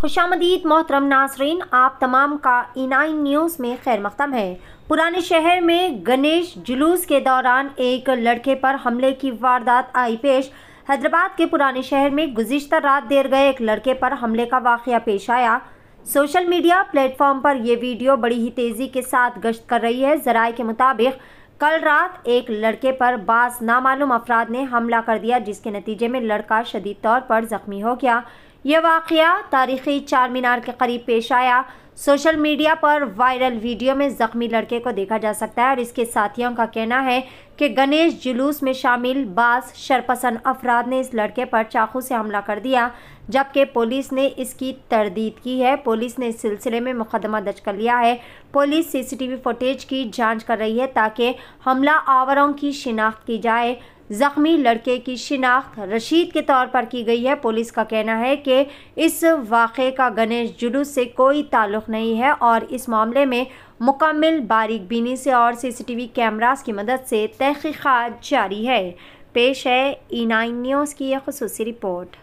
खुशामदीद मोहतरम नासरीन आप तमाम का इनाइन e न्यूज़ में खैर मकदम है पुराने शहर में गणेश जुलूस के दौरान एक लड़के पर हमले की वारदात आई पेश हैदराबाद के पुराने शहर में गुजशत रात देर गए एक लड़के पर हमले का वाक़ पेश आया सोशल मीडिया प्लेटफॉर्म पर यह वीडियो बड़ी ही तेज़ी के साथ गश्त कर रही है ज़राए के मुताबिक कल रात एक लड़के पर बास नामालूम अफराद ने हमला कर दिया जिसके नतीजे में लड़का शदीद तौर पर ज़ख्मी हो गया यह वाक़ तारीख़ी चार मीनार के करीब पेश आया सोशल मीडिया पर वायरल वीडियो में ज़ख्मी लड़के को देखा जा सकता है और इसके साथियों का कहना है कि गणेश जुलूस में शामिल बास शरपसंद अफराद ने इस लड़के पर चाकू से हमला कर दिया जबकि पुलिस ने इसकी तरदीद की है पुलिस ने इस सिलसिले में मुकदमा दर्ज कर लिया है पुलिस सीसीटीवी फुटेज की जांच कर रही है ताकि हमला आवरों की शिनाख्त की जाए जख्मी लड़के की शिनाख्त रशीद के तौर पर की गई है पुलिस का कहना है कि इस वाक़े का गणेश जुलूस से कोई ताल्लुक़ नहीं है और इस मामले में मुकम्मल बारीक बीनी से और सीसीटीवी कैमरास की मदद से तहकीक़ात जारी है पेश है ई नाइन न्यूज़ की यह खसूसी रिपोर्ट